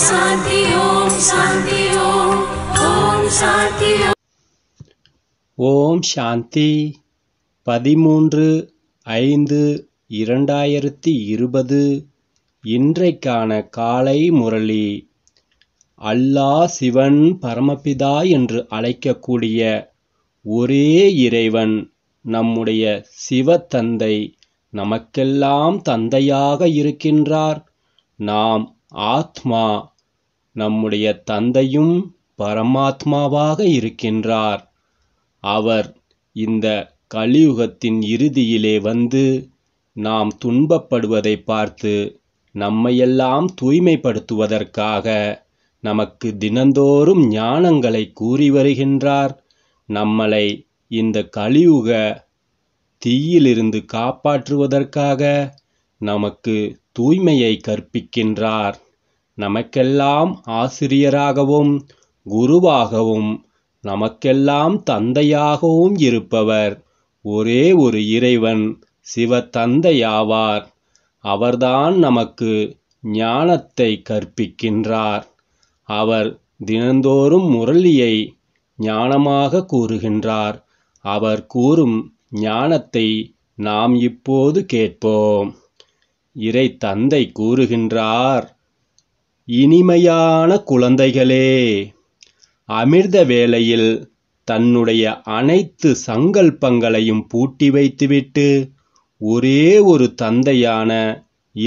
ஓம் சாந்தி ஓம் சாந்தி பதிமூன்று ஐந்து இரண்டாயிரத்தி இருபது இன்றைக்கான காலை முரளி அல்லா சிவன் பரமபிதா என்று அழைக்கக்கூடிய ஒரே இறைவன் நம்முடைய சிவத்தந்தை நமக்கெல்லாம் தந்தையாக இருக்கின்றார் நாம் ஆத்மா நம்முடைய தந்தையும் பரமாத்மாவாக இருக்கின்றார் அவர் இந்த கலியுகத்தின் இறுதியிலே வந்து நாம் துன்பப்படுவதை பார்த்து நம்மையெல்லாம் தூய்மைப்படுத்துவதற்காக நமக்கு தினந்தோறும் ஞானங்களை கூறி வருகின்றார் நம்மளை இந்த கலியுக தீயிலிருந்து காப்பாற்றுவதற்காக நமக்கு தூய்மையை கற்பிக்கின்றார் நமக்கெல்லாம் ஆசிரியராகவும் குருவாகவும் நமக்கெல்லாம் தந்தையாகவும் இருப்பவர் ஒரே ஒரு இறைவன் சிவ தந்தையாவார் அவர்தான் நமக்கு ஞானத்தை கற்பிக்கின்றார் அவர் தினந்தோறும் முரளியை ஞானமாக கூறுகின்றார் அவர் கூறும் ஞானத்தை நாம் இப்போது கேட்போம் இறை தந்தை கூறுகின்றார் இனிமையான குழந்தைகளே அமிர்த வேளையில் தன்னுடைய அனைத்து சங்கல்பங்களையும் பூட்டி வைத்துவிட்டு ஒரே ஒரு தந்தையான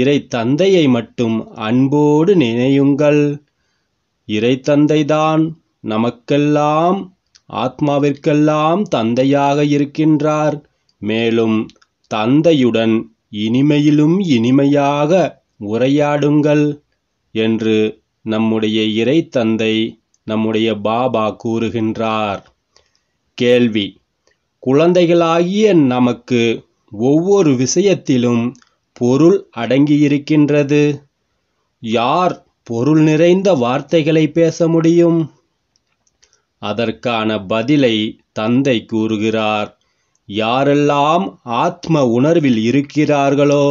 இறை தந்தையை மட்டும் அன்போடு நினையுங்கள் இறை தந்தைதான் நமக்கெல்லாம் ஆத்மாவிற்கெல்லாம் தந்தையாக இருக்கின்றார் மேலும் தந்தையுடன் இனிமையிலும் இனிமையாக உரையாடுங்கள் என்று நம்முடைய இறை தந்தை நம்முடைய பாபா கூறுகின்றார் கேள்வி குழந்தைகளாகிய நமக்கு ஒவ்வொரு விஷயத்திலும் பொருள் அடங்கியிருக்கின்றது யார் பொருள் நிறைந்த வார்த்தைகளை பேச முடியும் அதற்கான பதிலை தந்தை கூறுகிறார் யாரெல்லாம் ஆத்ம உணர்வில் இருக்கிறார்களோ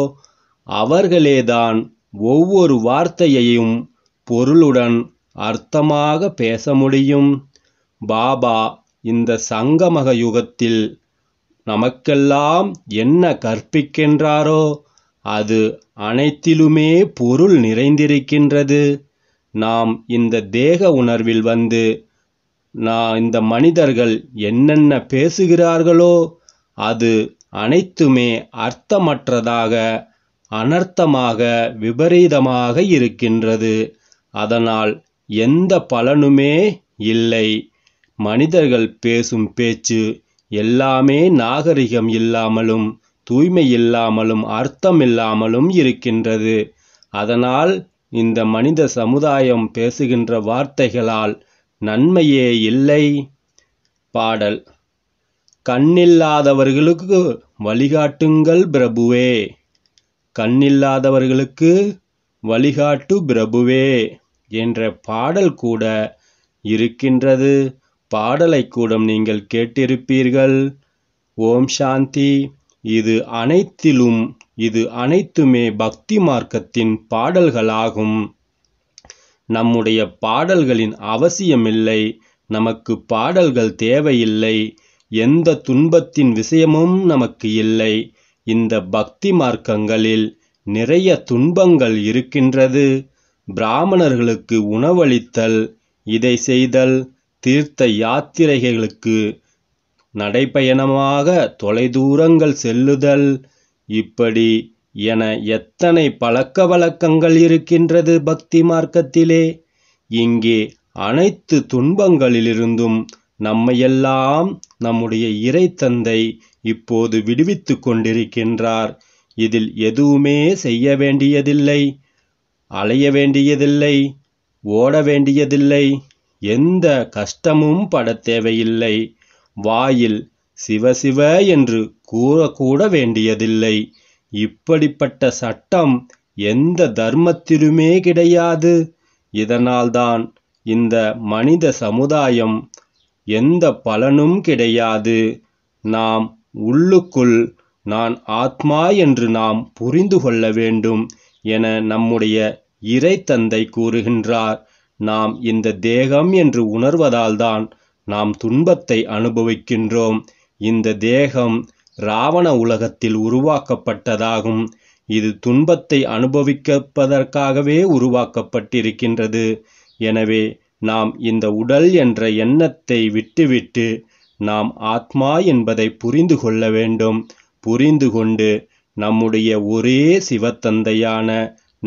அவர்களேதான் ஒவ்வொரு வார்த்தையையும் பொருளுடன் அர்த்தமாக பேச முடியும் பாபா இந்த சங்கமக யுகத்தில் நமக்கெல்லாம் என்ன கற்பிக்கின்றாரோ அது அனைத்திலுமே பொருள் நிறைந்திருக்கின்றது நாம் இந்த தேக உணர்வில் வந்து நான் இந்த மனிதர்கள் என்னென்ன பேசுகிறார்களோ அது அனைத்துமே அர்த்தமற்றதாக அனர்த்தமாக விபரீதமாக இருக்கின்றது அதனால் எந்த பலனுமே இல்லை மனிதர்கள் பேசும் பேச்சு எல்லாமே நாகரிகம் இல்லாமலும் தூய்மை இல்லாமலும் அர்த்தம் இல்லாமலும் இருக்கின்றது அதனால் இந்த மனித சமுதாயம் பேசுகின்ற வார்த்தைகளால் நன்மையே இல்லை பாடல் கண்ணில்லாதவர்களுக்கு வழிகாட்டுங்கள் பிரபுவே கண்ணில்லாதவர்களுக்கு வழிகாட்டு பிரபுவே என்ற பாடல் கூட இருக்கின்றது பாடலை கூட நீங்கள் கேட்டிருப்பீர்கள் ஓம் சாந்தி இது அனைத்திலும் இது அனைத்துமே பக்தி மார்க்கத்தின் பாடல்களாகும் நம்முடைய பாடல்களின் அவசியமில்லை நமக்கு பாடல்கள் தேவையில்லை எந்த துன்பத்தின் விஷயமும் நமக்கு இல்லை இந்த பக்தி மார்க்கங்களில் நிறைய துன்பங்கள் இருக்கின்றது பிராமணர்களுக்கு உணவளித்தல் இதை செய்தல் தீர்த்த யாத்திரைகளுக்கு நடைபயணமாக தொலைதூரங்கள் செல்லுதல் இப்படி என எத்தனை பழக்க வழக்கங்கள் இருக்கின்றது பக்தி மார்க்கத்திலே இங்கே அனைத்து துன்பங்களிலிருந்தும் நம்மையெல்லாம் நம்முடைய இறைத்தந்தை இப்போது விடுவித்துக் கொண்டிருக்கின்றார் இதில் எதுவுமே செய்ய வேண்டியதில்லை அலைய வேண்டியதில்லை ஓட வேண்டியதில்லை எந்த கஷ்டமும் பட தேவையில்லை வாயில் சிவ சிவ என்று கூறக்கூட வேண்டியதில்லை இப்படிப்பட்ட சட்டம் எந்த தர்மத்திலுமே கிடையாது இதனால்தான் இந்த மனித சமுதாயம் எந்த பலனும் கிடையாது நாம் உள்ளுக்குள் நான் ஆத்மா என்று நாம் புரிந்து கொள்ள வேண்டும் என நம்முடைய இறை தந்தை கூறுகின்றார் நாம் இந்த தேகம் என்று உணர்வதால்தான் நாம் துன்பத்தை அனுபவிக்கின்றோம் இந்த தேகம் ராவண உலகத்தில் உருவாக்கப்பட்டதாகும் இது துன்பத்தை அனுபவிக்கப்பதற்காகவே உருவாக்கப்பட்டிருக்கின்றது எனவே நாம் இந்த உடல் என்ற எண்ணத்தை விட்டுவிட்டு நாம் ஆத்மா என்பதை புரிந்து கொள்ள வேண்டும் புரிந்து கொண்டு நம்முடைய ஒரே சிவத்தந்தையான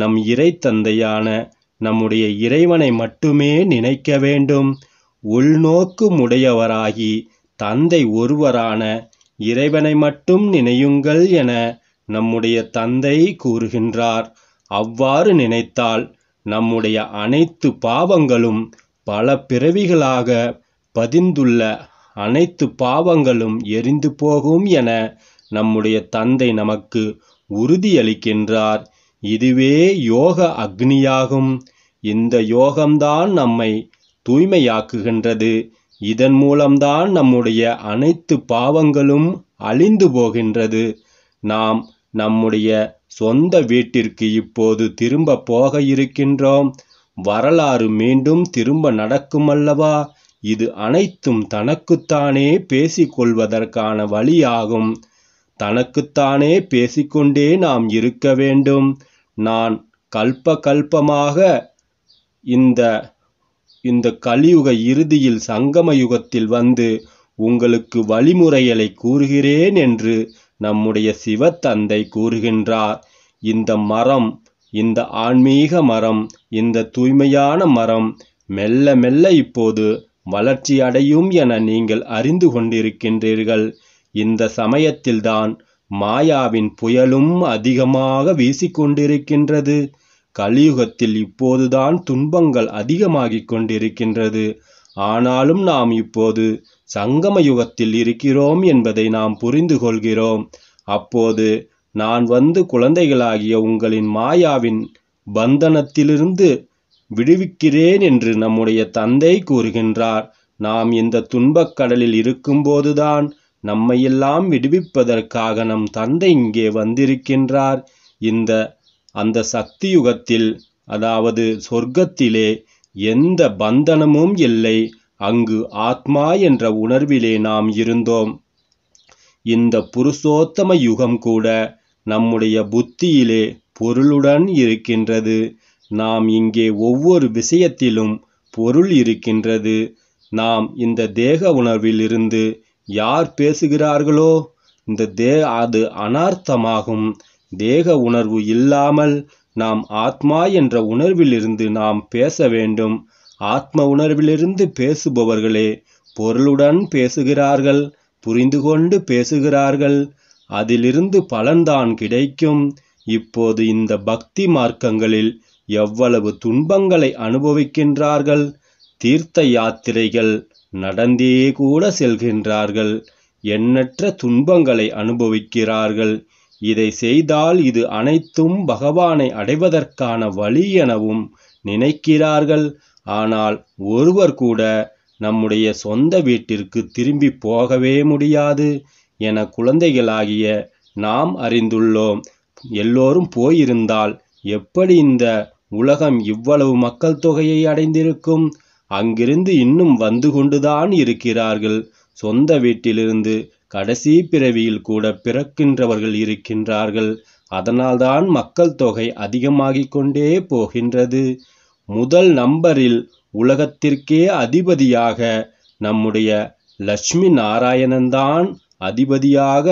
நம் இறைத்தந்தையான நம்முடைய இறைவனை மட்டுமே நினைக்க வேண்டும் உள்நோக்கு உடையவராகி தந்தை ஒருவரான இறைவனை மட்டும் நினையுங்கள் என நம்முடைய தந்தை கூறுகின்றார் அவ்வாறு நினைத்தால் நம்முடைய அனைத்து பாவங்களும் பல பிறவிகளாக பதிந்துள்ள அனைத்து பாவங்களும் எரிந்து போகும் என நம்முடைய தந்தை நமக்கு உறுதியளிக்கின்றார் இதுவே யோக அக்னியாகும் இந்த யோகம்தான் நம்மை தூய்மையாக்குகின்றது இதன் மூலம்தான் நம்முடைய அனைத்து பாவங்களும் அழிந்து போகின்றது நாம் நம்முடைய சொந்த வீட்டிற்கு இப்போது திரும்ப போக இருக்கின்றோம் வரலாறு மீண்டும் திரும்ப நடக்குமல்லவா அல்லவா இது அனைத்தும் தனக்குத்தானே பேசிக்கொள்வதற்கான வழியாகும் தனக்குத்தானே பேசிக்கொண்டே நாம் இருக்க வேண்டும் நான் கல்ப கல்பமாக இந்த இந்த கலியுக இறுதியில் சங்கம யுகத்தில் வந்து உங்களுக்கு வழிமுறைகளை கூறுகிறேன் என்று நம்முடைய சிவத்தந்தை கூறுகின்றார் இந்த மரம் இந்த ஆன்மீக மரம் இந்த தூய்மையான மரம் மெல்ல மெல்ல இப்போது வளர்ச்சி அடையும் என நீங்கள் அறிந்து கொண்டிருக்கின்றீர்கள் இந்த சமயத்தில்தான் மாயாவின் புயலும் அதிகமாக வீசிக்கொண்டிருக்கின்றது கலியுகத்தில் இப்போதுதான் துன்பங்கள் அதிகமாகிக் கொண்டிருக்கின்றது ஆனாலும் நாம் இப்போது சங்கம யுகத்தில் இருக்கிறோம் என்பதை நாம் புரிந்து கொள்கிறோம் அப்போது நான் வந்து குழந்தைகளாகிய உங்களின் மாயாவின் பந்தனத்திலிருந்து விடுவிக்கிறேன் என்று நம்முடைய தந்தை கூறுகின்றார் நாம் இந்த துன்பக் கடலில் இருக்கும்போதுதான் நம்மையெல்லாம் விடுவிப்பதற்காக நம் தந்தை இங்கே வந்திருக்கின்றார் இந்த அந்த சக்தி யுகத்தில் அதாவது சொர்க்கத்திலே எந்த பந்தனமும் இல்லை அங்கு ஆத்மா என்ற உணர்விலே நாம் இருந்தோம் இந்த புருஷோத்தம யுகம் கூட நம்முடைய புத்தியிலே பொருளுடன் இருக்கின்றது நாம் இங்கே ஒவ்வொரு விஷயத்திலும் பொருள் இருக்கின்றது நாம் இந்த தேக உணர்விலிருந்து யார் பேசுகிறார்களோ இந்த தே அது அனார்த்தமாகும் தேக உணர்வு இல்லாமல் நாம் ஆத்மா என்ற உணர்விலிருந்து நாம் பேச வேண்டும் ஆத்ம உணர்விலிருந்து பேசுபவர்களே பொருளுடன் பேசுகிறார்கள் புரிந்து கொண்டு பேசுகிறார்கள் அதிலிருந்து பலன்தான் கிடைக்கும் இப்போது இந்த பக்தி மார்க்கங்களில் எவ்வளவு துன்பங்களை அனுபவிக்கின்றார்கள் தீர்த்த யாத்திரைகள் நடந்தே கூட செல்கின்றார்கள் எண்ணற்ற துன்பங்களை அனுபவிக்கிறார்கள் இதை செய்தால் இது அனைத்தும் பகவானை அடைவதற்கான வழி எனவும் நினைக்கிறார்கள் ஆனால் ஒருவர் கூட நம்முடைய சொந்த வீட்டிற்கு திரும்பி போகவே முடியாது என குழந்தைகளாகிய நாம் அறிந்துள்ளோம் எல்லோரும் போயிருந்தால் எப்படி இந்த உலகம் இவ்வளவு மக்கள் தொகையை அடைந்திருக்கும் அங்கிருந்து இன்னும் வந்து கொண்டுதான் இருக்கிறார்கள் சொந்த வீட்டிலிருந்து கடைசி பிறவியில் கூட பிறக்கின்றவர்கள் இருக்கின்றார்கள் அதனால்தான் மக்கள் தொகை அதிகமாகிக் கொண்டே போகின்றது முதல் நம்பரில் உலகத்திற்கே அதிபதியாக நம்முடைய லட்சுமி நாராயணன்தான் அதிபதியாக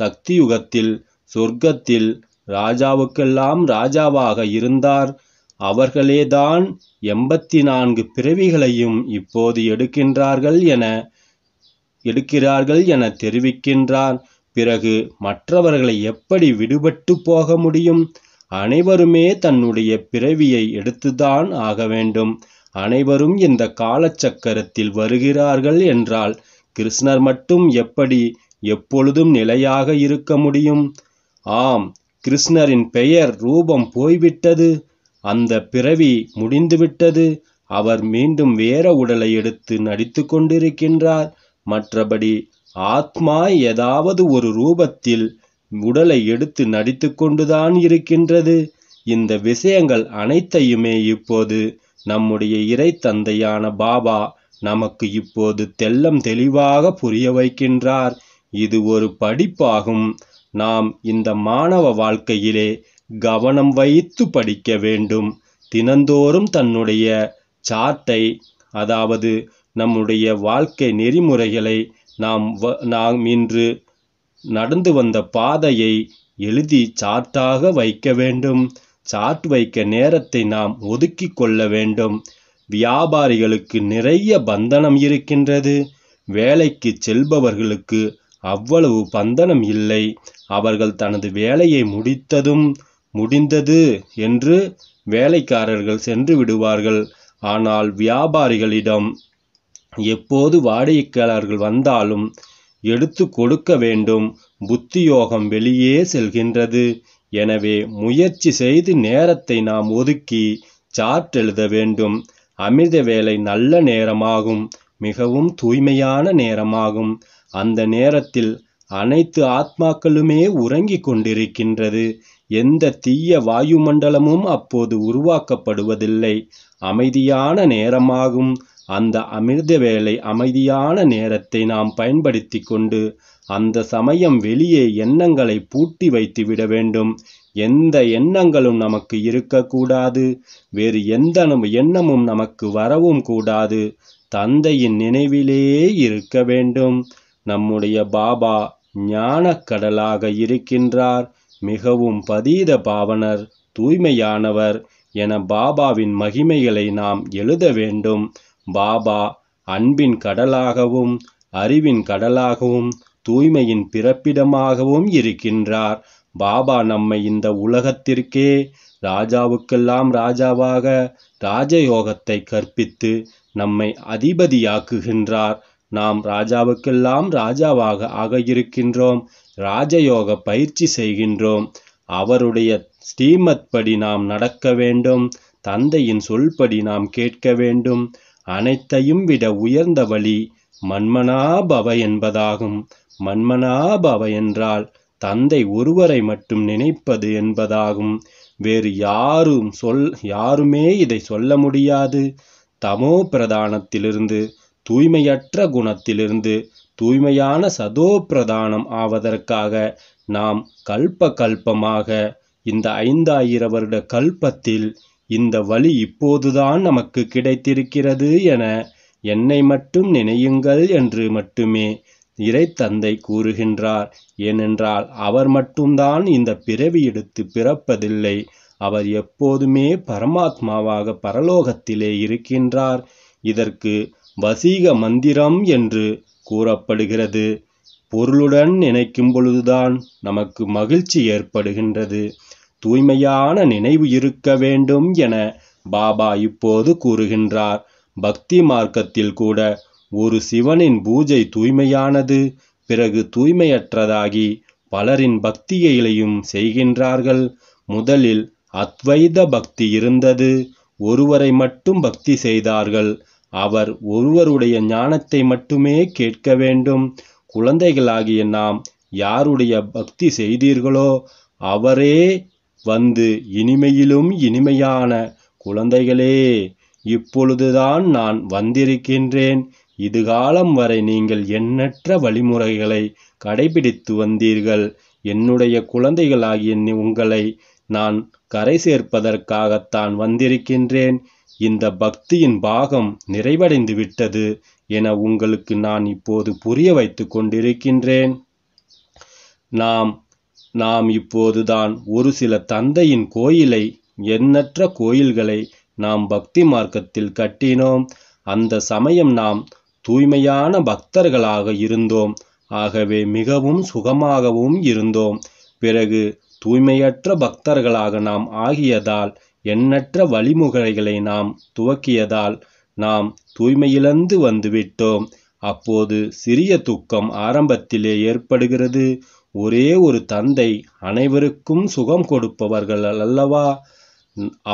சக்தியுகத்தில் சொர்க்கத்தில் ராஜாவுக்கெல்லாம் ராஜாவாக இருந்தார் அவர்களேதான் எண்பத்தி நான்கு பிறவிகளையும் இப்போது எடுக்கின்றார்கள் என எடுக்கிறார்கள் என தெரிவிக்கின்றார் பிறகு மற்றவர்களை எப்படி விடுபட்டு போக முடியும் அனைவருமே தன்னுடைய பிறவியை எடுத்துதான் ஆக வேண்டும் அனைவரும் இந்த காலச்சக்கரத்தில் வருகிறார்கள் என்றால் கிருஷ்ணர் மட்டும் எப்படி எப்பொழுதும் நிலையாக இருக்க முடியும் ஆம் கிருஷ்ணரின் பெயர் ரூபம் போய்விட்டது அந்த பிறவி முடிந்துவிட்டது அவர் மீண்டும் வேற உடலை எடுத்து நடித்து கொண்டிருக்கின்றார் மற்றபடி ஆத்மா ஏதாவது ஒரு ரூபத்தில் உடலை எடுத்து நடித்து கொண்டுதான் இருக்கின்றது இந்த விஷயங்கள் அனைத்தையுமே இப்போது நம்முடைய இறை தந்தையான பாபா நமக்கு இப்போது தெல்லம் தெளிவாக புரிய வைக்கின்றார் இது ஒரு படிப்பாகும் நாம் இந்த மாணவ வாழ்க்கையிலே கவனம் வைத்து படிக்க வேண்டும் தினந்தோறும் தன்னுடைய சார்ட்டை அதாவது நம்முடைய வாழ்க்கை நெறிமுறைகளை நாம் வ நாம் இன்று நடந்து வந்த பாதையை எழுதி சார்ட்டாக வைக்க வேண்டும் சார்ட் வைக்க நேரத்தை நாம் ஒதுக்கி கொள்ள வேண்டும் வியாபாரிகளுக்கு நிறைய பந்தனம் இருக்கின்றது வேலைக்கு செல்பவர்களுக்கு அவ்வளவு பந்தனம் இல்லை அவர்கள் தனது வேலையை முடித்ததும் முடிந்தது என்று வேலைக்காரர்கள் சென்று விடுவார்கள் ஆனால் வியாபாரிகளிடம் எப்போது வாடிக்கையாளர்கள் வந்தாலும் எடுத்து கொடுக்க வேண்டும் புத்தியோகம் வெளியே செல்கின்றது எனவே முயற்சி செய்து நேரத்தை நாம் ஒதுக்கி சார்ட் எழுத வேண்டும் அமிர்த வேலை நல்ல நேரமாகும் மிகவும் தூய்மையான நேரமாகும் அந்த நேரத்தில் அனைத்து ஆத்மாக்களுமே உறங்கிக் கொண்டிருக்கின்றது எந்த தீய வாயுமண்டலமும் அப்போது உருவாக்கப்படுவதில்லை அமைதியான நேரமாகும் அந்த அமிர்த வேலை அமைதியான நேரத்தை நாம் பயன்படுத்தி கொண்டு அந்த சமயம் வெளியே எண்ணங்களை பூட்டி வைத்து விட வேண்டும் எந்த எண்ணங்களும் நமக்கு இருக்கக்கூடாது வேறு எந்த எண்ணமும் நமக்கு வரவும் கூடாது தந்தையின் நினைவிலேயே இருக்க வேண்டும் நம்முடைய பாபா ஞானக்கடலாக இருக்கின்றார் மிகவும் பதீத பாவனர் தூய்மையானவர் என பாபாவின் மகிமைகளை நாம் எழுத வேண்டும் பாபா அன்பின் கடலாகவும் அறிவின் கடலாகவும் தூய்மையின் பிறப்பிடமாகவும் இருக்கின்றார் பாபா நம்மை இந்த உலகத்திற்கே ராஜாவுக்கெல்லாம் ராஜாவாக ராஜயோகத்தை கற்பித்து நம்மை அதிபதியாக்குகின்றார் நாம் ராஜாவுக்கெல்லாம் ராஜாவாக ஆக இருக்கின்றோம் ராஜயோக பயிற்சி செய்கின்றோம் அவருடைய ஸ்ரீமத்படி நாம் நடக்க வேண்டும் தந்தையின் சொல்படி நாம் கேட்க வேண்டும் அனைத்தையும் விட உயர்ந்த வழி மன்மனாபவ என்பதாகும் மன்மனாபவ என்றால் தந்தை ஒருவரை மட்டும் நினைப்பது என்பதாகும் வேறு யாரும் சொல் யாருமே இதை சொல்ல முடியாது தமோ பிரதானத்திலிருந்து தூய்மையற்ற குணத்திலிருந்து தூய்மையான சதோ பிரதானம் ஆவதற்காக நாம் கல்ப கல்பமாக இந்த ஐந்தாயிர வருட கல்பத்தில் இந்த வழி இப்போதுதான் நமக்கு கிடைத்திருக்கிறது என என்னை மட்டும் நினையுங்கள் என்று மட்டுமே தந்தை கூறுகின்றார் ஏனென்றால் அவர் மட்டும்தான் இந்த பிறவி எடுத்து பிறப்பதில்லை அவர் எப்போதுமே பரமாத்மாவாக பரலோகத்திலே இருக்கின்றார் இதற்கு வசீக மந்திரம் என்று கூறப்படுகிறது பொருளுடன் நினைக்கும் பொழுதுதான் நமக்கு மகிழ்ச்சி ஏற்படுகின்றது தூய்மையான நினைவு இருக்க வேண்டும் என பாபா இப்போது கூறுகின்றார் பக்தி மார்க்கத்தில் கூட ஒரு சிவனின் பூஜை தூய்மையானது பிறகு தூய்மையற்றதாகி பலரின் பக்தியிலையும் செய்கின்றார்கள் முதலில் அத்வைத பக்தி இருந்தது ஒருவரை மட்டும் பக்தி செய்தார்கள் அவர் ஒருவருடைய ஞானத்தை மட்டுமே கேட்க வேண்டும் குழந்தைகளாகிய நாம் யாருடைய பக்தி செய்தீர்களோ அவரே வந்து இனிமையிலும் இனிமையான குழந்தைகளே இப்பொழுதுதான் நான் வந்திருக்கின்றேன் இதுகாலம் வரை நீங்கள் எண்ணற்ற வழிமுறைகளை கடைபிடித்து வந்தீர்கள் என்னுடைய குழந்தைகளாகிய உங்களை நான் கரை சேர்ப்பதற்காகத்தான் வந்திருக்கின்றேன் இந்த பக்தியின் பாகம் நிறைவடைந்து விட்டது என உங்களுக்கு நான் இப்போது புரிய வைத்துக் கொண்டிருக்கின்றேன் நாம் நாம் இப்போதுதான் ஒரு சில தந்தையின் கோயிலை எண்ணற்ற கோயில்களை நாம் பக்தி மார்க்கத்தில் கட்டினோம் அந்த சமயம் நாம் தூய்மையான பக்தர்களாக இருந்தோம் ஆகவே மிகவும் சுகமாகவும் இருந்தோம் பிறகு தூய்மையற்ற பக்தர்களாக நாம் ஆகியதால் எண்ணற்ற வழிமுறைகளை நாம் துவக்கியதால் நாம் தூய்மையிழந்து வந்துவிட்டோம் அப்போது சிறிய துக்கம் ஆரம்பத்திலே ஏற்படுகிறது ஒரே ஒரு தந்தை அனைவருக்கும் சுகம் கொடுப்பவர்கள் அல்லவா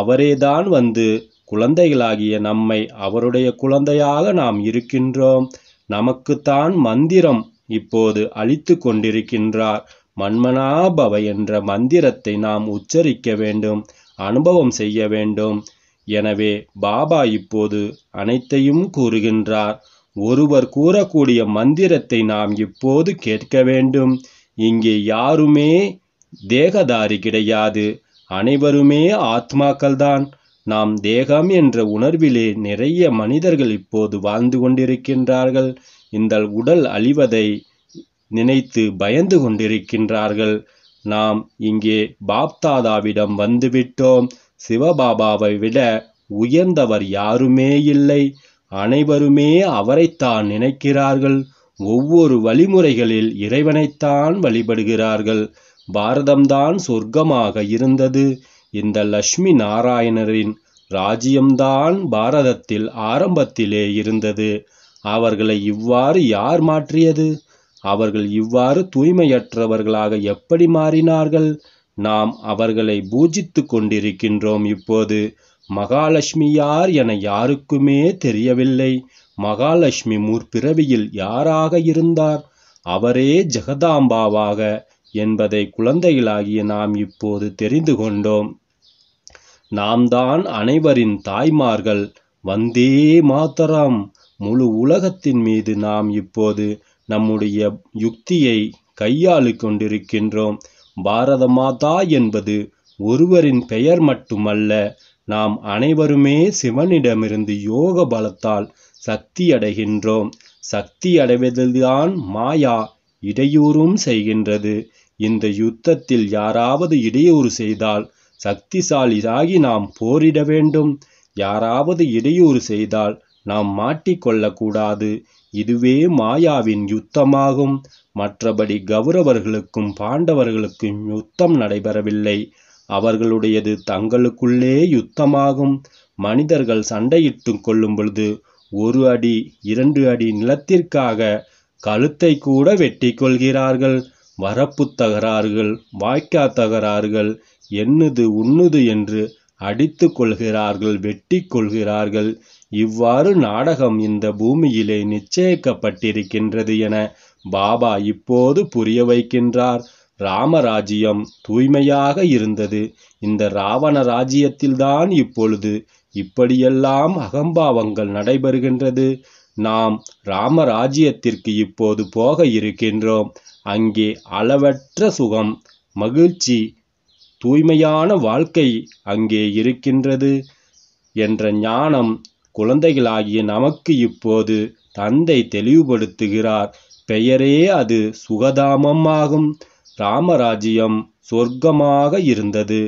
அவரேதான் வந்து குழந்தைகளாகிய நம்மை அவருடைய குழந்தையாக நாம் இருக்கின்றோம் நமக்குத்தான் மந்திரம் இப்போது அழித்து கொண்டிருக்கின்றார் மன்மனாபவ என்ற மந்திரத்தை நாம் உச்சரிக்க வேண்டும் அனுபவம் செய்ய வேண்டும் எனவே பாபா இப்போது அனைத்தையும் கூறுகின்றார் ஒருவர் கூறக்கூடிய மந்திரத்தை நாம் இப்போது கேட்க வேண்டும் இங்கே யாருமே தேகதாரி கிடையாது அனைவருமே ஆத்மாக்கள்தான் நாம் தேகம் என்ற உணர்விலே நிறைய மனிதர்கள் இப்போது வாழ்ந்து கொண்டிருக்கின்றார்கள் இந்த உடல் அழிவதை நினைத்து பயந்து கொண்டிருக்கின்றார்கள் நாம் இங்கே பாப்தாதாவிடம் வந்துவிட்டோம் சிவபாபாவை விட உயர்ந்தவர் யாருமே இல்லை அனைவருமே அவரைத்தான் நினைக்கிறார்கள் ஒவ்வொரு வழிமுறைகளில் இறைவனைத்தான் வழிபடுகிறார்கள் பாரதம்தான் சொர்க்கமாக இருந்தது இந்த லட்சுமி நாராயணரின் ராஜ்யம்தான் பாரதத்தில் ஆரம்பத்திலே இருந்தது அவர்களை இவ்வாறு யார் மாற்றியது அவர்கள் இவ்வாறு தூய்மையற்றவர்களாக எப்படி மாறினார்கள் நாம் அவர்களை பூஜித்து கொண்டிருக்கின்றோம் இப்போது மகாலட்சுமி யார் என யாருக்குமே தெரியவில்லை மகாலட்சுமி முற்பிறவியில் யாராக இருந்தார் அவரே ஜெகதாம்பாவாக என்பதை குழந்தைகளாகிய நாம் இப்போது தெரிந்து கொண்டோம் நாம் தான் அனைவரின் தாய்மார்கள் வந்தே மாத்தரம் முழு உலகத்தின் மீது நாம் இப்போது நம்முடைய யுக்தியை கையாளு கொண்டிருக்கின்றோம் பாரத மாதா என்பது ஒருவரின் பெயர் மட்டுமல்ல நாம் அனைவருமே சிவனிடமிருந்து யோக பலத்தால் சக்தி அடைகின்றோம் சக்தி அடைவதில்தான் மாயா இடையூறும் செய்கின்றது இந்த யுத்தத்தில் யாராவது இடையூறு செய்தால் சக்திசாலியாகி நாம் போரிட வேண்டும் யாராவது இடையூறு செய்தால் நாம் மாட்டிக்கொள்ளக்கூடாது இதுவே மாயாவின் யுத்தமாகும் மற்றபடி கௌரவர்களுக்கும் பாண்டவர்களுக்கும் யுத்தம் நடைபெறவில்லை அவர்களுடையது தங்களுக்குள்ளே யுத்தமாகும் மனிதர்கள் சண்டையிட்டு கொள்ளும் பொழுது ஒரு அடி இரண்டு அடி நிலத்திற்காக கழுத்தை கூட வெட்டி கொள்கிறார்கள் வரப்பு தகராறுகள் வாய்க்கா தகராறுகள் என்னது உண்ணுது என்று அடித்து கொள்கிறார்கள் வெட்டி கொள்கிறார்கள் இவ்வாறு நாடகம் இந்த பூமியிலே நிச்சயிக்கப்பட்டிருக்கின்றது என பாபா இப்போது புரிய வைக்கின்றார் ராமராஜ்யம் தூய்மையாக இருந்தது இந்த ராவண ராஜ்யத்தில்தான் இப்பொழுது இப்படியெல்லாம் அகம்பாவங்கள் நடைபெறுகின்றது நாம் ராமராஜ்யத்திற்கு இப்போது போக இருக்கின்றோம் அங்கே அளவற்ற சுகம் மகிழ்ச்சி தூய்மையான வாழ்க்கை அங்கே இருக்கின்றது என்ற ஞானம் குழந்தைகளாகிய நமக்கு இப்போது தந்தை தெளிவுபடுத்துகிறார் பெயரே அது சுகதாமமாகும் ராமராஜ்யம் சொர்க்கமாக இருந்தது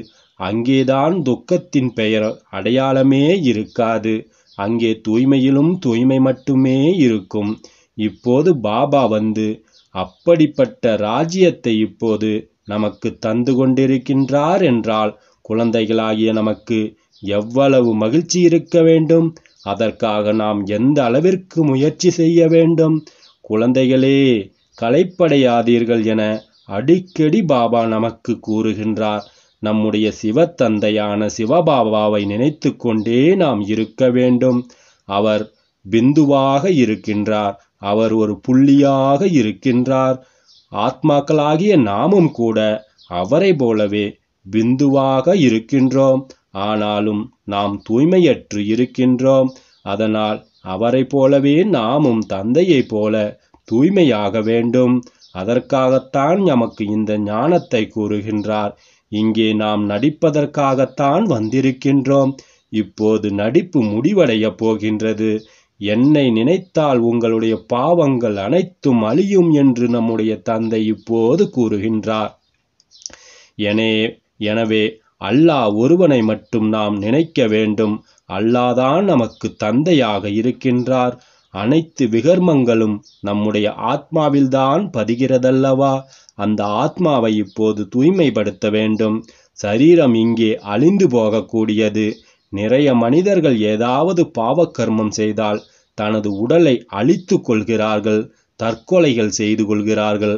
அங்கேதான் துக்கத்தின் பெயர் அடையாளமே இருக்காது அங்கே தூய்மையிலும் தூய்மை மட்டுமே இருக்கும் இப்போது பாபா வந்து அப்படிப்பட்ட ராஜ்யத்தை இப்போது நமக்கு தந்து கொண்டிருக்கின்றார் என்றால் குழந்தைகளாகிய நமக்கு எவ்வளவு மகிழ்ச்சி இருக்க வேண்டும் அதற்காக நாம் எந்த அளவிற்கு முயற்சி செய்ய வேண்டும் குழந்தைகளே களைப்படையாதீர்கள் என அடிக்கடி பாபா நமக்கு கூறுகின்றார் நம்முடைய சிவத்தந்தையான சிவபாபாவை நினைத்து கொண்டே நாம் இருக்க வேண்டும் அவர் பிந்துவாக இருக்கின்றார் அவர் ஒரு புள்ளியாக இருக்கின்றார் ஆத்மாக்களாகிய நாமும் கூட அவரை போலவே பிந்துவாக இருக்கின்றோம் ஆனாலும் நாம் தூய்மையற்று இருக்கின்றோம் அதனால் அவரைப் போலவே நாமும் தந்தையைப் போல தூய்மையாக வேண்டும் அதற்காகத்தான் நமக்கு இந்த ஞானத்தை கூறுகின்றார் இங்கே நாம் நடிப்பதற்காகத்தான் வந்திருக்கின்றோம் இப்போது நடிப்பு முடிவடைய போகின்றது என்னை நினைத்தால் உங்களுடைய பாவங்கள் அனைத்தும் அழியும் என்று நம்முடைய தந்தை இப்போது கூறுகின்றார் எனே எனவே அல்லாஹ் ஒருவனை மட்டும் நாம் நினைக்க வேண்டும் அல்லாதான் நமக்கு தந்தையாக இருக்கின்றார் அனைத்து விகர்மங்களும் நம்முடைய ஆத்மாவில்தான் பதிகிறதல்லவா அந்த ஆத்மாவை இப்போது தூய்மைப்படுத்த வேண்டும் சரீரம் இங்கே அழிந்து போகக்கூடியது நிறைய மனிதர்கள் ஏதாவது பாவக்கர்மம் செய்தால் தனது உடலை அழித்து கொள்கிறார்கள் தற்கொலைகள் செய்து கொள்கிறார்கள்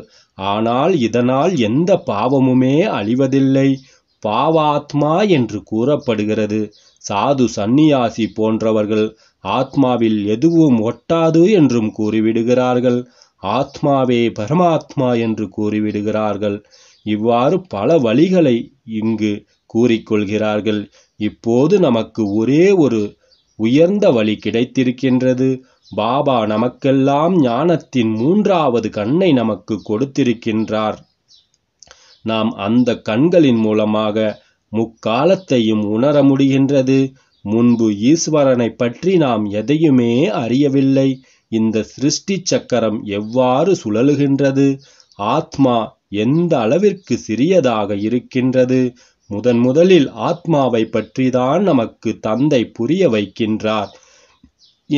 ஆனால் இதனால் எந்த பாவமுமே அழிவதில்லை பாவாத்மா என்று கூறப்படுகிறது சாது சந்நியாசி போன்றவர்கள் ஆத்மாவில் எதுவும் ஒட்டாது என்றும் கூறிவிடுகிறார்கள் ஆத்மாவே பரமாத்மா என்று கூறிவிடுகிறார்கள் இவ்வாறு பல வழிகளை இங்கு கூறிக்கொள்கிறார்கள் இப்போது நமக்கு ஒரே ஒரு உயர்ந்த வழி கிடைத்திருக்கின்றது பாபா நமக்கெல்லாம் ஞானத்தின் மூன்றாவது கண்ணை நமக்கு கொடுத்திருக்கின்றார் நாம் அந்த கண்களின் மூலமாக முக்காலத்தையும் உணர முடிகின்றது முன்பு ஈஸ்வரனை பற்றி நாம் எதையுமே அறியவில்லை இந்த சிருஷ்டி சக்கரம் எவ்வாறு சுழலுகின்றது ஆத்மா எந்த அளவிற்கு சிறியதாக இருக்கின்றது முதன் முதலில் ஆத்மாவை பற்றிதான் நமக்கு தந்தை புரிய வைக்கின்றார்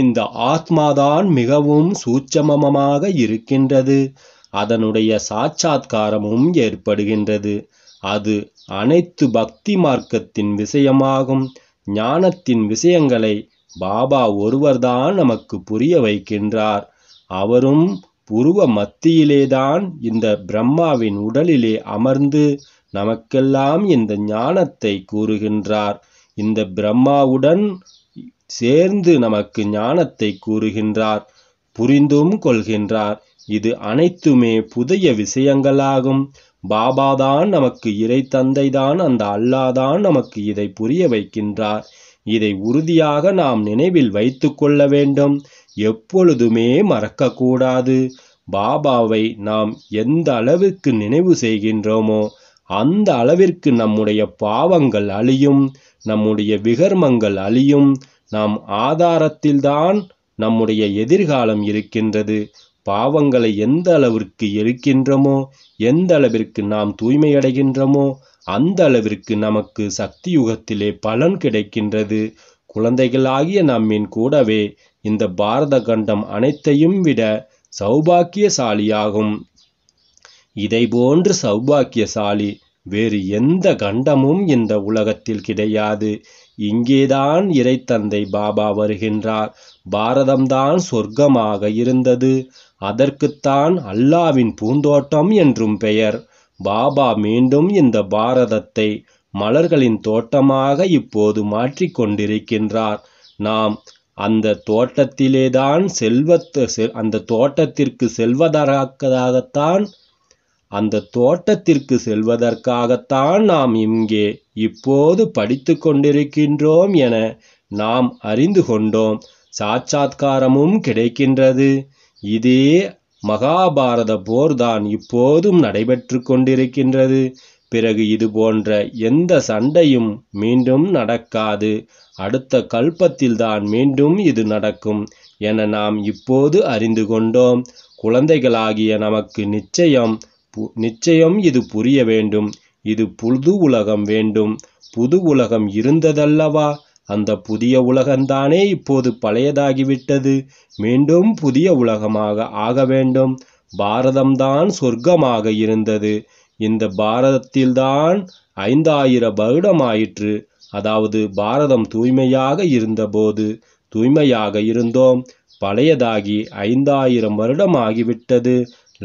இந்த ஆத்மாதான் மிகவும் சூட்சமமாக இருக்கின்றது அதனுடைய சாட்சாத்காரமும் ஏற்படுகின்றது அது அனைத்து பக்தி மார்க்கத்தின் விஷயமாகும் ஞானத்தின் விஷயங்களை பாபா ஒருவர்தான் நமக்கு புரிய வைக்கின்றார் அவரும் புருவ மத்தியிலேதான் இந்த பிரம்மாவின் உடலிலே அமர்ந்து நமக்கெல்லாம் இந்த ஞானத்தை கூறுகின்றார் இந்த பிரம்மாவுடன் சேர்ந்து நமக்கு ஞானத்தை கூறுகின்றார் புரிந்தும் கொள்கின்றார் இது அனைத்துமே புதிய விஷயங்களாகும் பாபாதான் நமக்கு இறை தந்தைதான் அந்த அல்லாதான் நமக்கு இதை புரிய வைக்கின்றார் இதை உறுதியாக நாம் நினைவில் வைத்து கொள்ள வேண்டும் எப்பொழுதுமே மறக்கக்கூடாது பாபாவை நாம் எந்த அளவிற்கு நினைவு செய்கின்றோமோ அந்த அளவிற்கு நம்முடைய பாவங்கள் அழியும் நம்முடைய விகர்மங்கள் அழியும் நாம் ஆதாரத்தில்தான் நம்முடைய எதிர்காலம் இருக்கின்றது பாவங்களை எந்த அளவிற்கு எரிக்கின்றமோ எந்த அளவிற்கு நாம் தூய்மை அந்த அளவிற்கு நமக்கு சக்தி யுகத்திலே பலன் கிடைக்கின்றது குழந்தைகளாகிய நம்மின் கூடவே இந்த பாரத கண்டம் அனைத்தையும் விட சௌபாக்கியசாலியாகும் இதை போன்று சௌபாக்கியசாலி வேறு எந்த கண்டமும் இந்த உலகத்தில் கிடையாது இங்கேதான் இறைத்தந்தை பாபா வருகின்றார் பாரதம்தான் சொர்க்கமாக இருந்தது அதற்குத்தான் அல்லாவின் பூந்தோட்டம் என்றும் பெயர் பாபா மீண்டும் இந்த பாரதத்தை மலர்களின் தோட்டமாக இப்போது மாற்றிக்கொண்டிருக்கின்றார் நாம் அந்த தோட்டத்திலேதான் செல்வத்து அந்த தோட்டத்திற்கு செல்வதற்காகத்தான் அந்த தோட்டத்திற்கு செல்வதற்காகத்தான் நாம் இங்கே இப்போது படித்து கொண்டிருக்கின்றோம் என நாம் அறிந்து கொண்டோம் சாட்சாத்காரமும் கிடைக்கின்றது இதே மகாபாரத போர்தான் இப்போதும் நடைபெற்று கொண்டிருக்கின்றது பிறகு இது போன்ற எந்த சண்டையும் மீண்டும் நடக்காது அடுத்த கல்பத்தில்தான் மீண்டும் இது நடக்கும் என நாம் இப்போது அறிந்து கொண்டோம் குழந்தைகளாகிய நமக்கு நிச்சயம் நிச்சயம் இது புரிய வேண்டும் இது புது உலகம் வேண்டும் புது உலகம் இருந்ததல்லவா அந்த புதிய உலகம்தானே இப்போது பழையதாகிவிட்டது மீண்டும் புதிய உலகமாக ஆக வேண்டும் பாரதம்தான் சொர்க்கமாக இருந்தது இந்த பாரதத்தில்தான் ஐந்தாயிரம் வருடமாயிற்று அதாவது பாரதம் தூய்மையாக இருந்தபோது தூய்மையாக இருந்தோம் பழையதாகி ஐந்தாயிரம் வருடம் ஆகிவிட்டது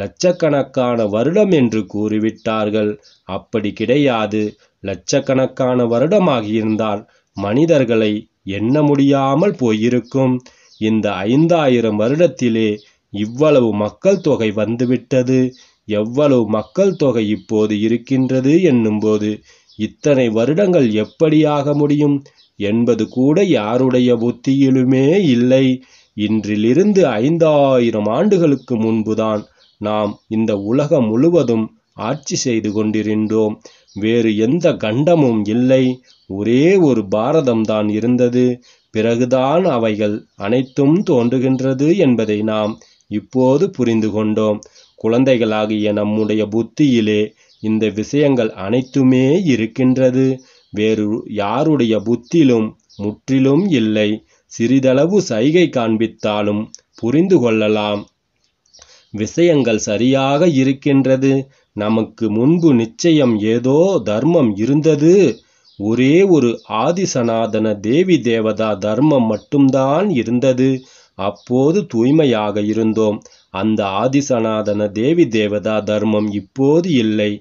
லட்சக்கணக்கான வருடம் என்று கூறிவிட்டார்கள் அப்படி கிடையாது லட்சக்கணக்கான வருடமாகியிருந்தால் மனிதர்களை எண்ண முடியாமல் போயிருக்கும் இந்த ஐந்தாயிரம் வருடத்திலே இவ்வளவு மக்கள் தொகை வந்துவிட்டது எவ்வளவு மக்கள் தொகை இப்போது இருக்கின்றது என்னும்போது இத்தனை வருடங்கள் எப்படியாக முடியும் என்பது கூட யாருடைய புத்தியிலுமே இல்லை இன்றிலிருந்து ஐந்தாயிரம் ஆண்டுகளுக்கு முன்புதான் நாம் இந்த உலகம் முழுவதும் ஆட்சி செய்து கொண்டிருந்தோம் வேறு எந்த கண்டமும் இல்லை ஒரே ஒரு பாரதம்தான் இருந்தது பிறகுதான் அவைகள் அனைத்தும் தோன்றுகின்றது என்பதை நாம் இப்போது புரிந்து கொண்டோம் குழந்தைகளாகிய நம்முடைய புத்தியிலே இந்த விஷயங்கள் அனைத்துமே இருக்கின்றது வேறு யாருடைய புத்திலும் முற்றிலும் இல்லை சிறிதளவு சைகை காண்பித்தாலும் புரிந்து கொள்ளலாம் விஷயங்கள் சரியாக இருக்கின்றது நமக்கு முன்பு நிச்சயம் ஏதோ தர்மம் இருந்தது ஒரே ஒரு ஆதிசனாதன தேவி தேவதா தர்மம் மட்டும்தான் இருந்தது அப்போது தூய்மையாக இருந்தோம் அந்த ஆதிசனாதன தேவி தேவதா தர்மம் இப்போது இல்லை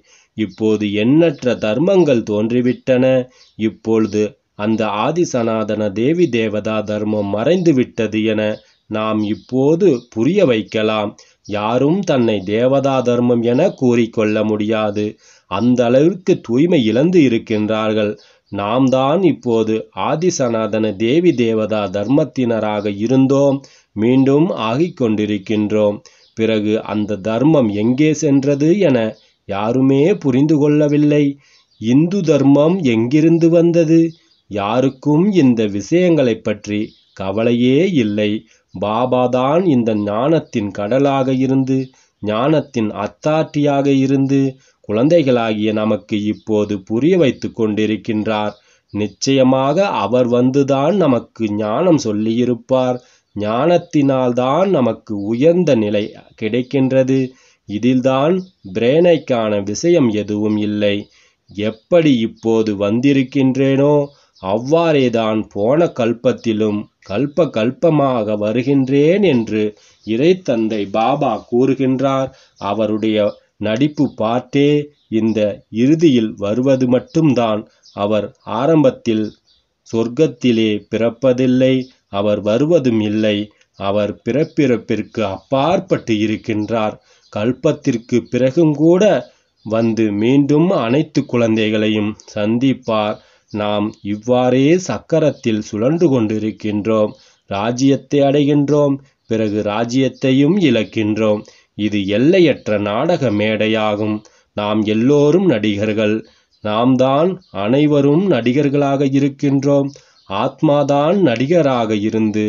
இப்போது எண்ணற்ற தர்மங்கள் தோன்றிவிட்டன இப்பொழுது அந்த ஆதிசனாதன தேவி தேவதா தர்மம் மறைந்துவிட்டது என நாம் இப்போது புரிய வைக்கலாம் யாரும் தன்னை தேவதா தர்மம் என கூறிக்கொள்ள முடியாது அந்த அளவிற்கு தூய்மை இழந்து இருக்கின்றார்கள் நாம் தான் இப்போது ஆதிசநாதன தேவி தேவதா தர்மத்தினராக இருந்தோம் மீண்டும் ஆகிக் கொண்டிருக்கின்றோம் பிறகு அந்த தர்மம் எங்கே சென்றது என யாருமே புரிந்து கொள்ளவில்லை இந்து தர்மம் எங்கிருந்து வந்தது யாருக்கும் இந்த விஷயங்களைப் பற்றி கவலையே இல்லை பாபாதான் இந்த ஞானத்தின் கடலாக இருந்து ஞானத்தின் அத்தாட்டியாக இருந்து குழந்தைகளாகிய நமக்கு இப்போது புரிய வைத்து கொண்டிருக்கின்றார் நிச்சயமாக அவர் வந்துதான் நமக்கு ஞானம் சொல்லியிருப்பார் ஞானத்தினால்தான் நமக்கு உயர்ந்த நிலை கிடைக்கின்றது இதில்தான் பிரேனைக்கான விஷயம் எதுவும் இல்லை எப்படி இப்போது வந்திருக்கின்றேனோ அவ்வாறேதான் போன கல்பத்திலும் கல்ப கல்பமாக வருகின்றேன் என்று இறைத்தந்தை பாபா கூறுகின்றார் அவருடைய நடிப்பு பார்த்தே இந்த இறுதியில் வருவது மட்டும்தான் அவர் ஆரம்பத்தில் சொர்க்கத்திலே பிறப்பதில்லை அவர் வருவதும் இல்லை அவர் பிறப்பிறப்பிற்கு அப்பாற்பட்டு இருக்கின்றார் கல்பத்திற்கு பிறகும் கூட வந்து மீண்டும் அனைத்து குழந்தைகளையும் சந்திப்பார் நாம் இவ்வாறே சக்கரத்தில் சுழன்று கொண்டிருக்கின்றோம் ராஜ்யத்தை அடைகின்றோம் பிறகு ராஜ்யத்தையும் இழக்கின்றோம் இது எல்லையற்ற நாடக மேடையாகும் நாம் எல்லோரும் நடிகர்கள் நாம் தான் அனைவரும் நடிகர்களாக இருக்கின்றோம் ஆத்மாதான் நடிகராக இருந்து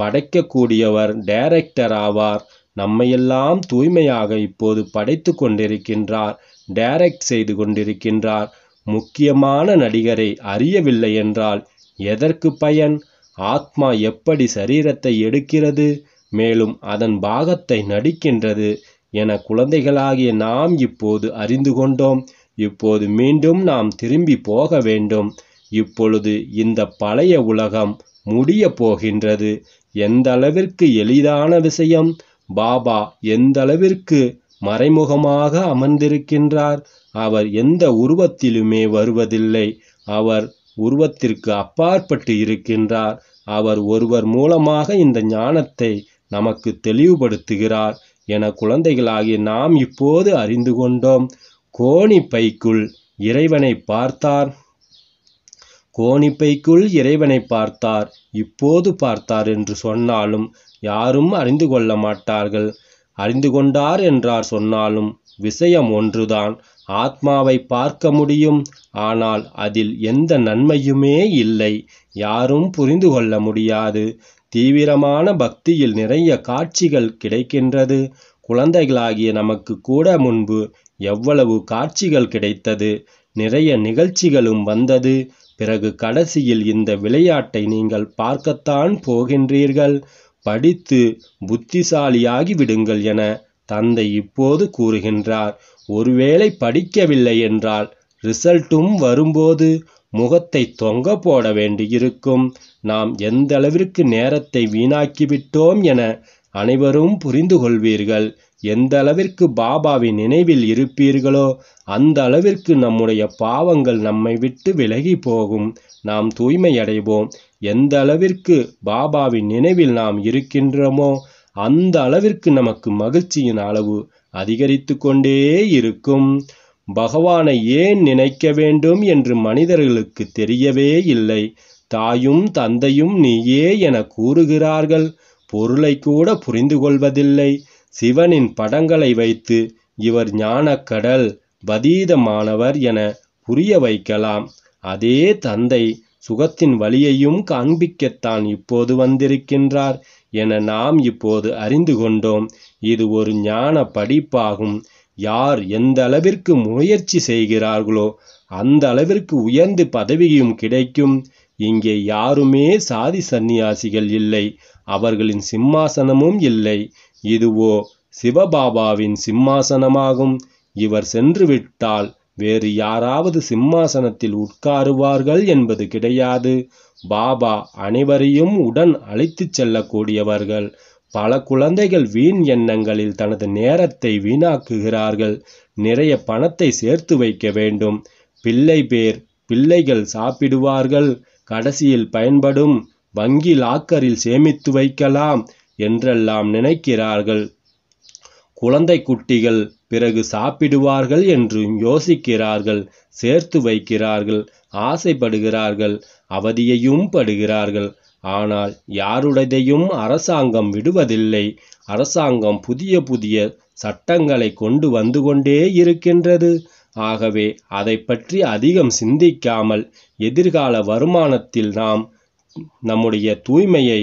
படைக்கக்கூடியவர் டைரக்டர் ஆவார் நம்மையெல்லாம் தூய்மையாக இப்போது படைத்து கொண்டிருக்கின்றார் டைரக்ட் செய்து கொண்டிருக்கின்றார் முக்கியமான நடிகரை அறியவில்லை என்றால் எதற்கு பயன் ஆத்மா எப்படி சரீரத்தை எடுக்கிறது மேலும் அதன் பாகத்தை நடிக்கின்றது என குழந்தைகளாகிய நாம் இப்போது அறிந்து கொண்டோம் இப்போது மீண்டும் நாம் திரும்பி போக வேண்டும் இப்பொழுது இந்த பழைய உலகம் முடிய போகின்றது எந்த அளவிற்கு எளிதான விஷயம் பாபா எந்த அளவிற்கு மறைமுகமாக அமர்ந்திருக்கின்றார் அவர் எந்த உருவத்திலுமே வருவதில்லை அவர் உருவத்திற்கு அப்பாற்பட்டு இருக்கின்றார் அவர் ஒருவர் மூலமாக இந்த ஞானத்தை நமக்கு தெளிவுபடுத்துகிறார் என குழந்தைகளாகி நாம் இப்போது அறிந்து கொண்டோம் கோணி பைக்குள் இறைவனை பார்த்தார் கோணிப்பைக்குள் இறைவனை பார்த்தார் இப்போது பார்த்தார் என்று சொன்னாலும் யாரும் அறிந்து கொள்ள மாட்டார்கள் அறிந்து கொண்டார் என்றார் சொன்னாலும் விஷயம் ஒன்றுதான் ஆத்மாவை பார்க்க முடியும் ஆனால் அதில் எந்த நன்மையுமே இல்லை யாரும் புரிந்து கொள்ள முடியாது தீவிரமான பக்தியில் நிறைய காட்சிகள் கிடைக்கின்றது குழந்தைகளாகிய நமக்கு கூட முன்பு எவ்வளவு காட்சிகள் கிடைத்தது நிறைய நிகழ்ச்சிகளும் வந்தது பிறகு கடைசியில் இந்த விளையாட்டை நீங்கள் பார்க்கத்தான் போகின்றீர்கள் படித்து புத்திசாலியாகி விடுங்கள் என தந்தை இப்போது கூறுகின்றார் ஒருவேளை படிக்கவில்லை என்றால் ரிசல்ட்டும் வரும்போது முகத்தை தொங்க போட வேண்டியிருக்கும் நாம் எந்தளவிற்கு நேரத்தை வீணாக்கிவிட்டோம் என அனைவரும் புரிந்து கொள்வீர்கள் எந்த அளவிற்கு பாபாவின் நினைவில் இருப்பீர்களோ அந்த அளவிற்கு நம்முடைய பாவங்கள் நம்மை விட்டு விலகி போகும் நாம் தூய்மையடைவோம் எந்த அளவிற்கு பாபாவின் நினைவில் நாம் இருக்கின்றோமோ அந்த அளவிற்கு நமக்கு மகிழ்ச்சியின் அளவு அதிகரித்து கொண்டே இருக்கும் பகவானை ஏன் நினைக்க வேண்டும் என்று மனிதர்களுக்கு தெரியவே இல்லை தாயும் தந்தையும் நீயே என கூறுகிறார்கள் பொருளை கூட புரிந்து கொள்வதில்லை சிவனின் படங்களை வைத்து இவர் ஞானக்கடல் பதீதமானவர் என புரிய வைக்கலாம் அதே தந்தை சுகத்தின் வழியையும் காண்பிக்கத்தான் இப்போது வந்திருக்கின்றார் என நாம் இப்போது அறிந்து கொண்டோம் இது ஒரு ஞான படிப்பாகும் யார் எந்த அளவிற்கு முயற்சி செய்கிறார்களோ அந்த அளவிற்கு உயர்ந்து பதவியும் கிடைக்கும் இங்கே யாருமே சாதி சந்நியாசிகள் இல்லை அவர்களின் சிம்மாசனமும் இல்லை இதுவோ சிவபாபாவின் சிம்மாசனமாகும் இவர் சென்றுவிட்டால் வேறு யாராவது சிம்மாசனத்தில் உட்காருவார்கள் என்பது கிடையாது பாபா அனைவரையும் உடன் அழைத்துச் செல்லக்கூடியவர்கள் பல குழந்தைகள் வீண் எண்ணங்களில் தனது நேரத்தை வீணாக்குகிறார்கள் நிறைய பணத்தை சேர்த்து வைக்க வேண்டும் பிள்ளை பேர் பிள்ளைகள் சாப்பிடுவார்கள் கடைசியில் பயன்படும் வங்கி லாக்கரில் சேமித்து வைக்கலாம் என்றெல்லாம் நினைக்கிறார்கள் குழந்தை குட்டிகள் பிறகு சாப்பிடுவார்கள் என்றும் யோசிக்கிறார்கள் சேர்த்து வைக்கிறார்கள் ஆசைப்படுகிறார்கள் அவதியையும் படுகிறார்கள் ஆனால் யாருடையதையும் அரசாங்கம் விடுவதில்லை அரசாங்கம் புதிய புதிய சட்டங்களை கொண்டு வந்து கொண்டே இருக்கின்றது ஆகவே அதை பற்றி அதிகம் சிந்திக்காமல் எதிர்கால வருமானத்தில் நாம் நம்முடைய தூய்மையை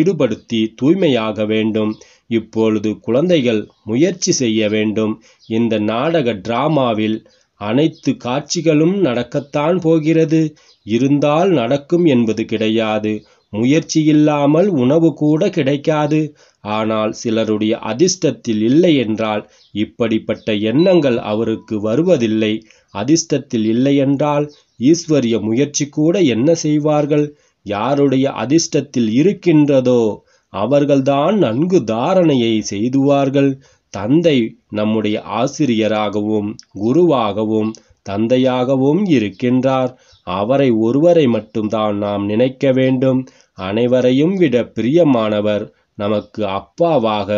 ஈடுபடுத்தி தூய்மையாக வேண்டும் இப்பொழுது குழந்தைகள் முயற்சி செய்ய வேண்டும் இந்த நாடக டிராமாவில் அனைத்து காட்சிகளும் நடக்கத்தான் போகிறது இருந்தால் நடக்கும் என்பது கிடையாது முயற்சி இல்லாமல் உணவு கூட கிடைக்காது ஆனால் சிலருடைய அதிர்ஷ்டத்தில் இல்லை என்றால் இப்படிப்பட்ட எண்ணங்கள் அவருக்கு வருவதில்லை அதிர்ஷ்டத்தில் இல்லை என்றால் ஈஸ்வரிய முயற்சி கூட என்ன செய்வார்கள் யாருடைய அதிர்ஷ்டத்தில் இருக்கின்றதோ அவர்கள்தான் நன்கு தாரணையை செய்துவார்கள் தந்தை நம்முடைய ஆசிரியராகவும் குருவாகவும் தந்தையாகவும் இருக்கின்றார் அவரை ஒருவரை மட்டும்தான் நாம் நினைக்க வேண்டும் அனைவரையும் விட பிரியமானவர் நமக்கு அப்பாவாக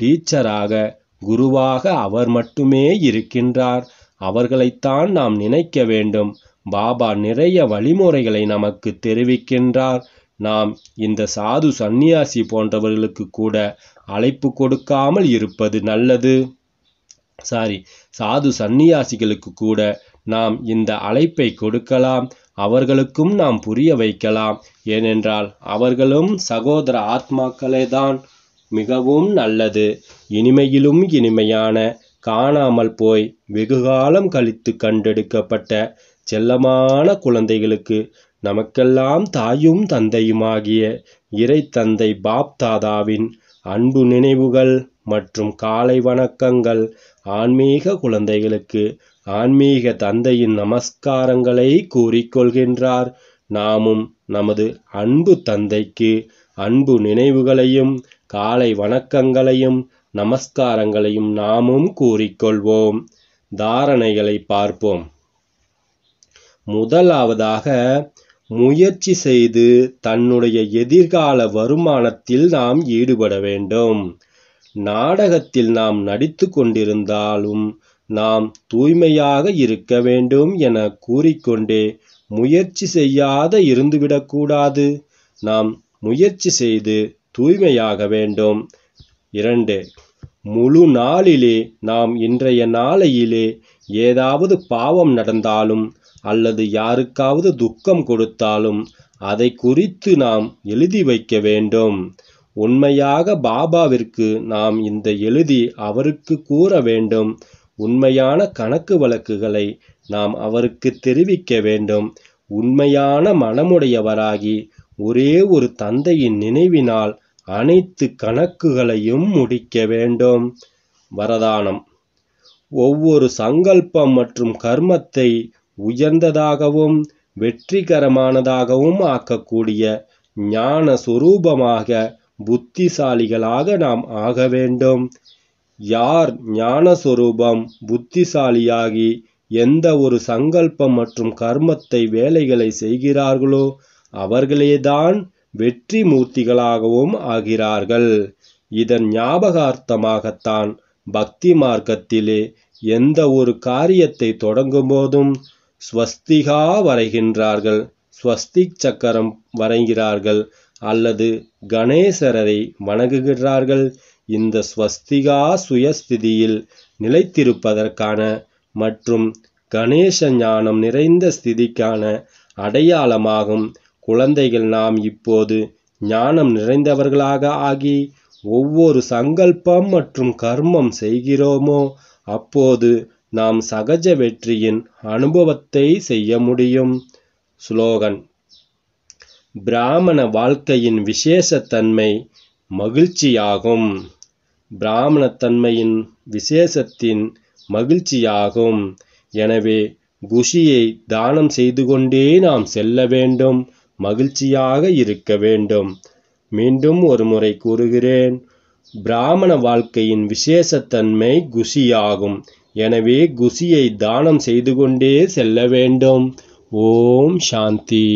டீச்சராக குருவாக அவர் மட்டுமே இருக்கின்றார் அவர்களைத்தான் நாம் நினைக்க வேண்டும் பாபா நிறைய வழிமுறைகளை நமக்கு தெரிவிக்கின்றார் நாம் இந்த சாது சந்நியாசி போன்றவர்களுக்கு கூட அழைப்பு கொடுக்காமல் இருப்பது நல்லது சாரி சாது சந்நியாசிகளுக்கு கூட நாம் இந்த அழைப்பை கொடுக்கலாம் அவர்களுக்கும் நாம் புரிய வைக்கலாம் ஏனென்றால் அவர்களும் சகோதர ஆத்மாக்களே தான் மிகவும் நல்லது இனிமையிலும் இனிமையான காணாமல் போய் வெகுகாலம் கழித்து கண்டெடுக்கப்பட்ட செல்லமான குழந்தைகளுக்கு நமக்கெல்லாம் தாயும் தந்தையுமாகிய இறை தந்தை பாப்தாதாவின் அன்பு நினைவுகள் மற்றும் காலை வணக்கங்கள் ஆன்மீக குழந்தைகளுக்கு ஆன்மீக தந்தையின் நமஸ்காரங்களை கூறிக்கொள்கின்றார் நாமும் நமது அன்பு தந்தைக்கு அன்பு நினைவுகளையும் காலை வணக்கங்களையும் நமஸ்காரங்களையும் நாமும் கூறிக்கொள்வோம் தாரணைகளை பார்ப்போம் முதலாவதாக முயற்சி செய்து தன்னுடைய எதிர்கால வருமானத்தில் நாம் ஈடுபட வேண்டும் நாடகத்தில் நாம் நடித்து கொண்டிருந்தாலும் நாம் தூய்மையாக இருக்க வேண்டும் என கூறிக்கொண்டே முயற்சி செய்யாத இருந்துவிடக்கூடாது நாம் முயற்சி செய்து தூய்மையாக வேண்டும் இரண்டு முழு நாளிலே நாம் இன்றைய நாளையிலே ஏதாவது பாவம் நடந்தாலும் அல்லது யாருக்காவது துக்கம் கொடுத்தாலும் அதை குறித்து நாம் எழுதி வைக்க வேண்டும் உண்மையாக பாபாவிற்கு நாம் இந்த எழுதி அவருக்கு கூற வேண்டும் உண்மையான கணக்கு வழக்குகளை நாம் அவருக்கு தெரிவிக்க வேண்டும் உண்மையான மனமுடையவராகி ஒரே ஒரு தந்தையின் நினைவினால் அனைத்து கணக்குகளையும் முடிக்க வேண்டும் வரதானம் ஒவ்வொரு சங்கல்பம் மற்றும் கர்மத்தை உயர்ந்ததாகவும் வெற்றிகரமானதாகவும் ஆக்கக்கூடிய ஞான சுரூபமாக புத்திசாலிகளாக நாம் ஆக வேண்டும் யார் ஞானஸ்வரூபம் புத்திசாலியாகி எந்த ஒரு சங்கல்பம் மற்றும் கர்மத்தை வேலைகளை செய்கிறார்களோ அவர்களேதான் வெற்றி மூர்த்திகளாகவும் ஆகிறார்கள் இதன் ஞாபகார்த்தமாகத்தான் பக்தி மார்க்கத்திலே எந்த ஒரு காரியத்தை தொடங்கும் போதும் ஸ்வஸ்திகா வரைகின்றார்கள் ஸ்வஸ்தி சக்கரம் வரைகிறார்கள் அல்லது கணேசரரை வணங்குகிறார்கள் இந்த ஸ்வஸ்திகா சுயஸ்திதியில் நிலைத்திருப்பதற்கான மற்றும் கணேச ஞானம் நிறைந்த ஸ்திதிக்கான அடையாளமாகும் குழந்தைகள் நாம் இப்போது ஞானம் நிறைந்தவர்களாக ஆகி ஒவ்வொரு சங்கல்பம் மற்றும் கர்மம் செய்கிறோமோ அப்போது நாம் சகஜ வெற்றியின் அனுபவத்தை செய்ய முடியும் ஸ்லோகன் பிராமண வாழ்க்கையின் விசேஷத்தன்மை மகிழ்ச்சியாகும் பிராமணத்தன்மையின் விசேஷத்தின் மகிழ்ச்சியாகும் எனவே குஷியை தானம் செய்து கொண்டே நாம் செல்ல வேண்டும் மகிழ்ச்சியாக இருக்க வேண்டும் மீண்டும் ஒரு முறை கூறுகிறேன் பிராமண வாழ்க்கையின் விசேஷத்தன்மை குஷியாகும் எனவே குசியை தானம் செய்து கொண்டே செல்ல வேண்டும் ஓம் சாந்தி